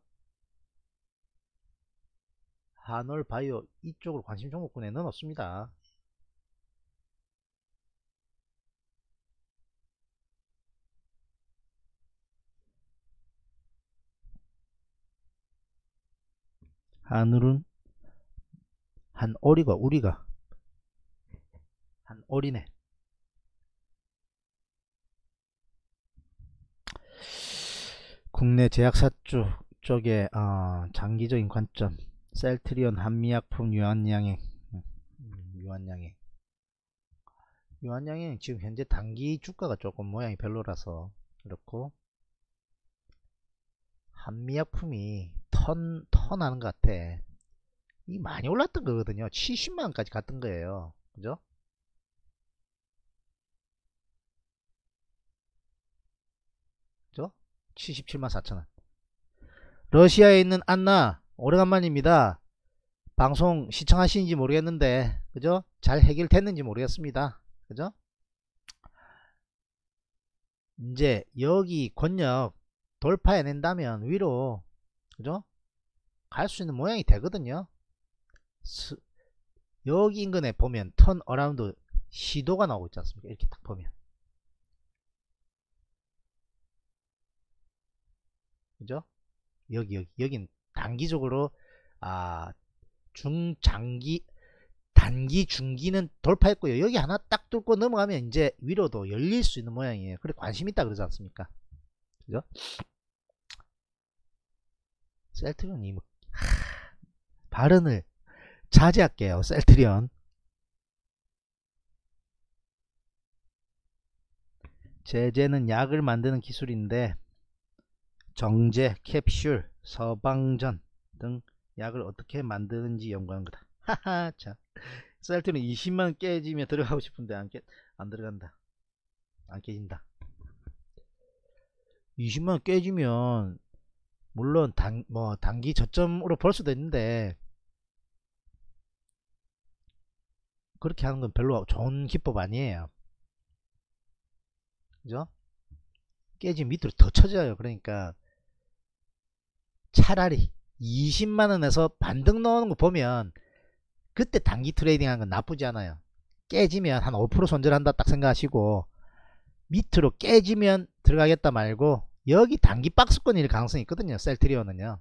한올바이오 이쪽으로 관심 종목군에 넣어놓습니다. 하늘은 한 오리가 우리가 한 오리네 국내 제약사 쪽, 쪽의 어, 장기적인 관점 셀트리온 한미약품 유한양행 음, 유한양행 유한양행 지금 현재 단기 주가가 조금 모양이 별로라서 그렇고 한미약품이 턴, 턴 하는 것 같아. 이 많이 올랐던 거거든요. 70만원까지 갔던 거예요. 그죠? 그죠? 77만 4천원. 러시아에 있는 안나, 오래간만입니다. 방송 시청하시는지 모르겠는데, 그죠? 잘 해결됐는지 모르겠습니다. 그죠? 이제 여기 권역 돌파해낸다면 위로 그죠? 갈 수 있는 모양이 되거든요. 스, 여기 인근에 보면 턴 어라운드 시도가 나오고 있지 않습니까? 이렇게 딱 보면 그죠? 여기 여기 여긴 단기적으로 아 중장기 단기 중기는 돌파했고요 여기 하나 딱 뚫고 넘어가면 이제 위로도 열릴 수 있는 모양이에요 그래 관심 있다 그러지 않습니까 그죠 셀트리온 이목 뭐, 발언을 자제할게요. 셀트리온 제제는 약을 만드는 기술인데 정제, 캡슐, 서방전 등 약을 어떻게 만드는지 연구한 거다. 하하, 셀트리온 20만 깨지면 들어가고 싶은데 안, 깨, 안 들어간다. 안 깨진다. 20만 깨지면 물론 단, 뭐 단기 저점으로 볼 수도 있는데 그렇게 하는 건 별로 좋은 기법 아니에요 그죠 깨지면 밑으로 더 쳐져요 그러니까 차라리 20만원에서 반등 넣는 거 보면 그때 단기 트레이딩 하는 건 나쁘지 않아요 깨지면 한 5% 손절한다 딱 생각하시고 밑으로 깨지면 들어가겠다 말고 여기 단기 박스권일 가능성이 있거든요. 셀트리온은요.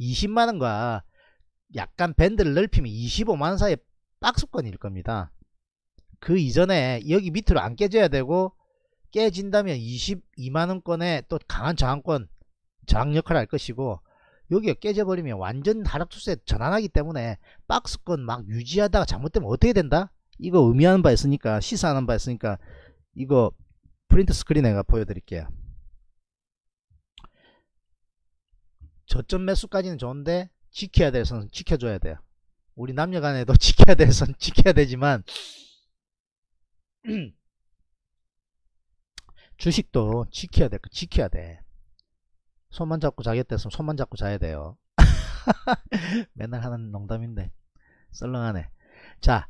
20만원과 약간 밴드를 넓히면 25만원 사이 박스권일 겁니다. 그 이전에 여기 밑으로 안 깨져야 되고 깨진다면 22만원권에 또 강한 저항권 저항 역할을 할 것이고 여기가 깨져버리면 완전 하락 추세 전환하기 때문에 박스권 막 유지하다가 잘못되면 어떻게 된다? 이거 의미하는 바 있으니까 시사하는 바 있으니까 이거 프린트 스크린에가 보여드릴게요. 저점 매수까지는 좋은데 지켜야 될 선은 지켜줘야 돼요. 우리 남녀간에도 지켜야 될선 지켜야 되지만 주식도 지켜야 될 거 지켜야 돼. 손만 잡고 자겠댔으면 손만 잡고 자야 돼요. 맨날 하는 농담인데 썰렁하네. 자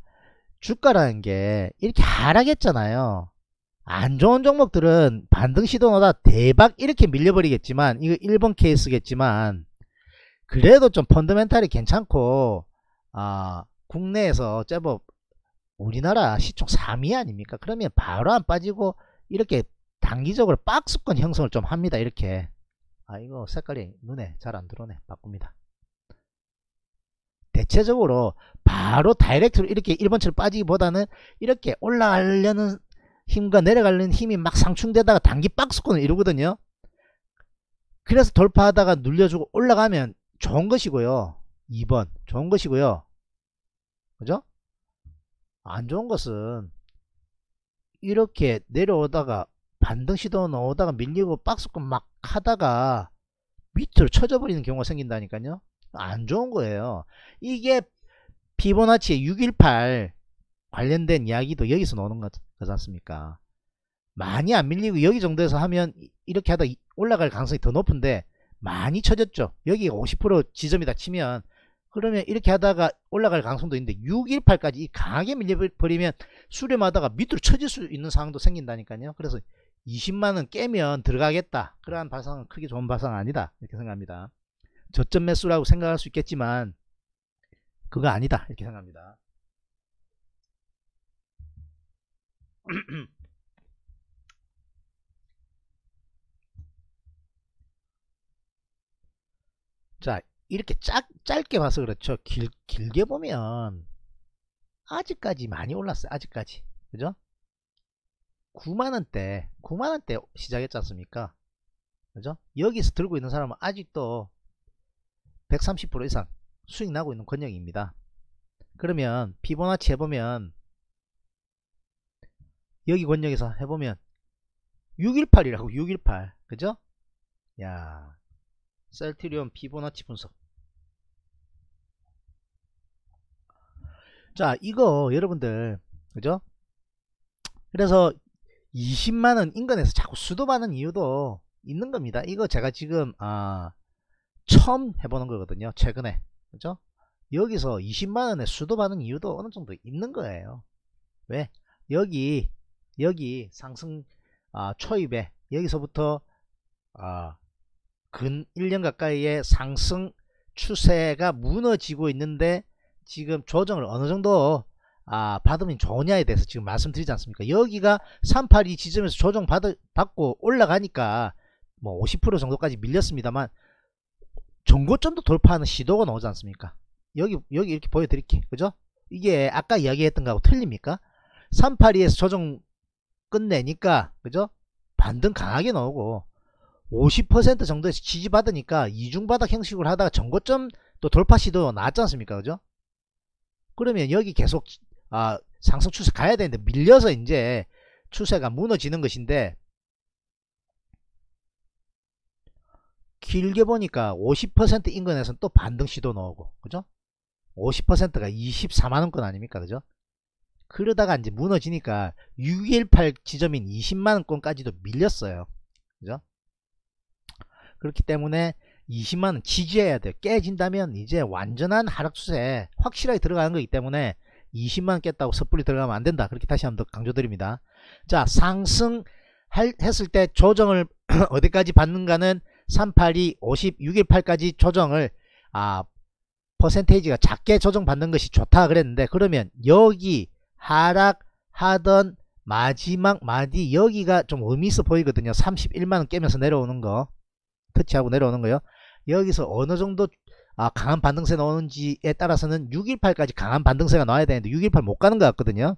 주가라는 게 이렇게 하락했잖아요. 안 좋은 종목들은 반등 시도나다 대박 이렇게 밀려버리겠지만 이거 1번 케이스겠지만 그래도 좀펀드멘탈이 괜찮고 아 국내에서 제법 우리나라 시총 3위 아닙니까? 그러면 바로 안 빠지고 이렇게 단기적으로 박스권 형성을 좀 합니다. 이렇게 아 이거 색깔이 눈에 잘 안 들어오네. 바꿉니다. 대체적으로 바로 다이렉트로 이렇게 1번처럼 빠지기보다는 이렇게 올라가려는 힘과 내려가는 힘이 막 상충되다가 단기 박스권을 이루거든요. 그래서 돌파하다가 눌려주고 올라가면 좋은 것이고요. 2번 좋은 것이고요. 그죠? 안 좋은 것은 이렇게 내려오다가 반등 시도 나오다가 밀리고 박스권 막 하다가 밑으로 쳐져버리는 경우가 생긴다니까요. 안 좋은 거예요. 이게 피보나치의 618 관련된 이야기도 여기서 나오는 것 같지 않습니까? 많이 안 밀리고 여기 정도에서 하면 이렇게 하다 올라갈 가능성이 더 높은데 많이 쳐졌죠. 여기 50% 지점이다 치면 그러면 이렇게 하다가 올라갈 가능성도 있는데 618까지 강하게 밀려버리면 수렴하다가 밑으로 쳐질 수 있는 상황도 생긴다니까요. 그래서 20만원 깨면 들어가겠다. 그러한 발상은 크게 좋은 발상 아니다. 이렇게 생각합니다. 저점 매수라고 생각할 수 있겠지만 그거 아니다. 이렇게 생각합니다. 자 이렇게 짝, 짧게 봐서 그렇죠 길, 길게 보면 아직까지 많이 올랐어요 아직까지 그죠 9만원대 9만원대 시작했지 않습니까 그죠 여기서 들고 있는 사람은 아직도 130% 이상 수익 나고 있는 권역입니다 그러면 피보나치 해보면 여기 권역에서 해보면 618이라고 618 그죠? 야 셀트리온 피보나치 분석 자 이거 여러분들 그죠? 그래서 20만원 인근에서 자꾸 수도받는 이유도 있는 겁니다. 이거 제가 지금 아 처음 해보는 거거든요. 최근에 그죠? 여기서 20만원에 수도받는 이유도 어느 정도 있는 거예요. 왜? 여기 여기 상승 아, 초입에 여기서부터 아, 근 1년 가까이의 상승 추세가 무너지고 있는데 지금 조정을 어느 정도 아, 받으면 좋냐에 대해서 지금 말씀드리지 않습니까? 여기가 382 지점에서 조정 받, 받고 올라가니까 뭐 50% 정도까지 밀렸습니다만 전고점도 돌파하는 시도가 나오지 않습니까? 여기 여기 이렇게 보여드릴게 요 그죠? 이게 아까 이야기했던 거하고 틀립니까? 382에서 조정 끝내니까 그죠? 반등 강하게 나오고 50% 정도에서 지지받으니까 이중바닥 형식으로 하다가 전고점 또 돌파 시도 나왔지 않습니까? 그죠? 그러면 여기 계속 아, 상승 추세 가야 되는데 밀려서 이제 추세가 무너지는 것인데 길게 보니까 50% 인근에서는 또 반등 시도 나오고 그죠? 50%가 24만원권 아닙니까? 그죠? 그러다가 이제 무너지니까 618 지점인 20만원권까지도 밀렸어요. 그죠? 그렇기 때문에 20만원 지지해야 돼요. 깨진다면 이제 완전한 하락 추세에 확실하게 들어가는 거기 때문에 20만원 깼다고 섣불리 들어가면 안 된다. 그렇게 다시 한번 더 강조드립니다. 자, 상승 했을 때 조정을 어디까지 받는가는 382, 5 618까지 조정을 아 퍼센테이지가 작게 조정받는 것이 좋다 그랬는데 그러면 여기 하락하던 마지막 마디 여기가 좀 의미 있어 보이거든요. 31만원 깨면서 내려오는 거 터치하고 내려오는 거요. 여기서 어느 정도 아, 강한 반등세 나오는지에 따라서는 618까지 강한 반등세가 나와야 되는데 618 못 가는 것 같거든요.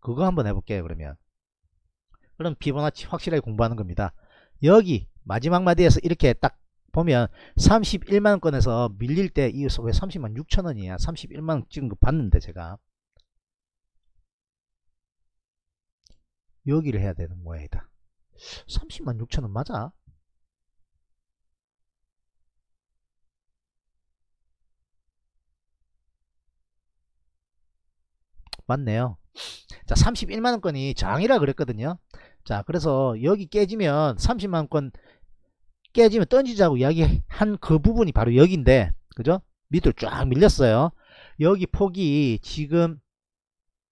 그거 한번 해볼게요 그러면. 그럼 피보나치 확실하게 공부하는 겁니다. 여기 마지막 마디에서 이렇게 딱 보면 31만원권에서 밀릴 때이 속에 30만 6천원이야. 31만원 찍은 거 봤는데 제가. 여기를 해야 되는 모양이다 30만 6천원 맞아? 맞네요 자 31만원권이 장이라 그랬거든요 자 그래서 여기 깨지면 30만원권 깨지면 던지자고 이야기한 그 부분이 바로 여기인데 그죠 밑으로 쫙 밀렸어요 여기 폭이 지금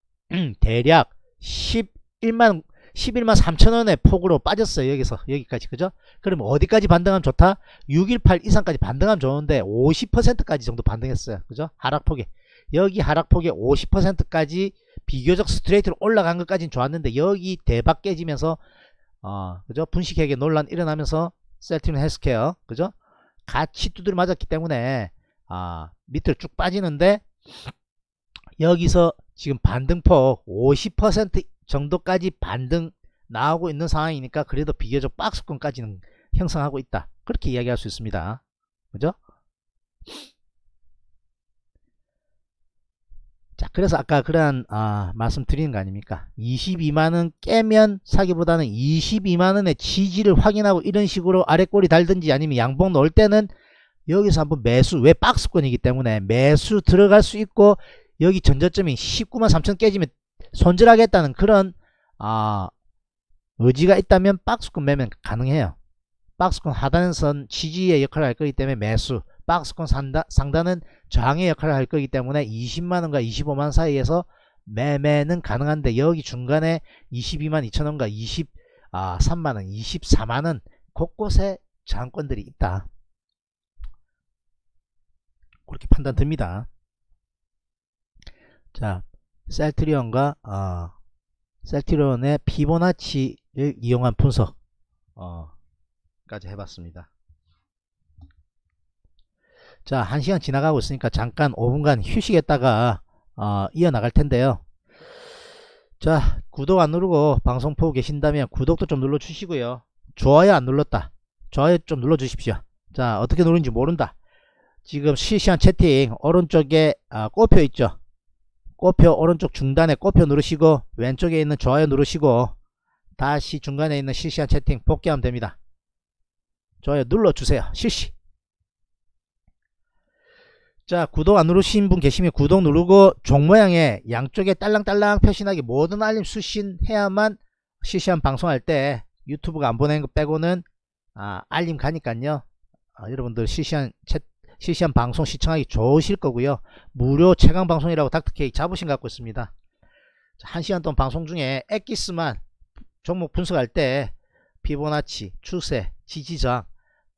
대략 10 1만 11만 3천원의 폭으로 빠졌어요. 여기서 여기까지 그죠? 그럼 어디까지 반등하면 좋다? 618 이상까지 반등하면 좋은데 50%까지 정도 반등했어요. 그죠? 하락폭에 여기 하락폭에 50%까지 비교적 스트레이트로 올라간 것까지는 좋았는데 여기 대박 깨지면서 어 그죠? 분식회계 논란 일어나면서 셀트리온 헬스케어 그죠? 같이 두드려 맞았기 때문에 아 밑으로 쭉 빠지는데 여기서 지금 반등폭 50% 정도까지 반등 나오고 있는 상황이니까 그래도 비교적 박스권까지는 형성하고 있다. 그렇게 이야기할 수 있습니다. 그죠? 자, 그래서 아까 그런 아, 말씀 드리는 거 아닙니까? 22만원 깨면 사기보다는 22만원의 지지를 확인하고 이런 식으로 아래꼬리 달든지 아니면 양봉 놓을 때는 여기서 한번 매수 왜 박스권이기 때문에 매수 들어갈 수 있고 여기 전저점이 19만 3천 깨지면 손질하겠다는 그런 아, 의지가 있다면 박스권 매매는 가능해요. 박스권 하단선 지지의 역할을 할 거기 때문에 매수 박스권 상단, 상단은 저항의 역할을 할 거기 때문에 20만원과 25만원 사이에서 매매는 가능한데 여기 중간에 22만 2천원과 23만원 아, 24만원 곳곳에 저항권들이 있다. 그렇게 판단 됩니다자 셀트리온과 어, 셀트리온의 피보나치를 이용한 분석 어, 까지 해봤습니다. 자, 1시간 지나가고 있으니까 잠깐 5분간 휴식했다가 어, 이어나갈 텐데요. 자, 구독 안 누르고 방송 보고 계신다면 구독도 좀 눌러주시고요. 좋아요 안 눌렀다. 좋아요 좀 눌러주십시오. 자, 어떻게 누르는지 모른다. 지금 실시간 채팅 오른쪽에 어, 꼽혀 있죠. 꽃표 오른쪽 중단에 꽃표 누르시고 왼쪽에 있는 좋아요 누르시고 다시 중간에 있는 실시간 채팅 복귀하면 됩니다. 좋아요 눌러주세요. 실시 자 구독 안 누르신 분 계시면 구독 누르고 종 모양에 양쪽에 딸랑딸랑 표시나게 모든 알림 수신해야만 실시간 방송할 때 유튜브가 안 보낸 거 빼고는 아, 알림 가니깐요 아, 여러분들 실시간 채팅 실시간 방송 시청하기 좋으실 거고요. 무료 최강 방송이라고 닥터케이 잡으신 심 갖고 있습니다. 한 시간 동안 방송 중에 엑기스만 종목 분석할 때 피보나치, 추세, 지지장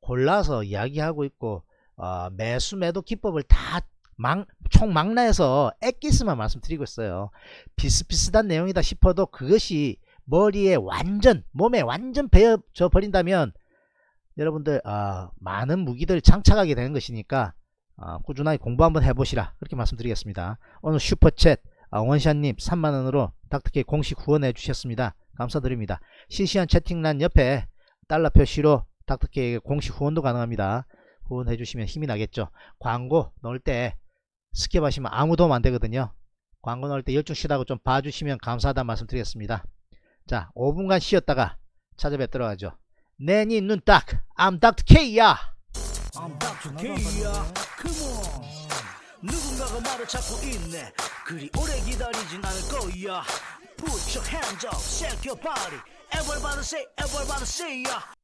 골라서 이야기하고 있고 어, 매수 매도 기법을 다총 망라해서 엑기스만 말씀드리고 있어요. 비슷비슷한 내용이다 싶어도 그것이 머리에 완전 몸에 완전 베어져 버린다면 여러분들 어, 많은 무기들 장착하게 되는 것이니까 어, 꾸준하게 공부 한번 해보시라 그렇게 말씀드리겠습니다. 오늘 슈퍼챗 아, 원샷님 3만원으로 닥터케 공식 후원해 주셨습니다. 감사드립니다. 실시간 채팅란 옆에 달러 표시로 닥터케 공식 후원도 가능합니다. 후원해 주시면 힘이 나겠죠. 광고 넣을 때 스킵 하시면 아무 도움 안 되거든요. 광고 넣을 때 열중 쉬다고 좀 봐주시면 감사하다 말씀드리겠습니다. 자 5분간 쉬었다가 찾아뵙도록 하죠. 내니 눈딱 I'm Dr. K야 I'm Dr. K야 Come on 누군가가 나를 찾고 있네 그리 오래 기다리진 않을 거야 Put your hands up, shake your body Everybody say, everybody say yeah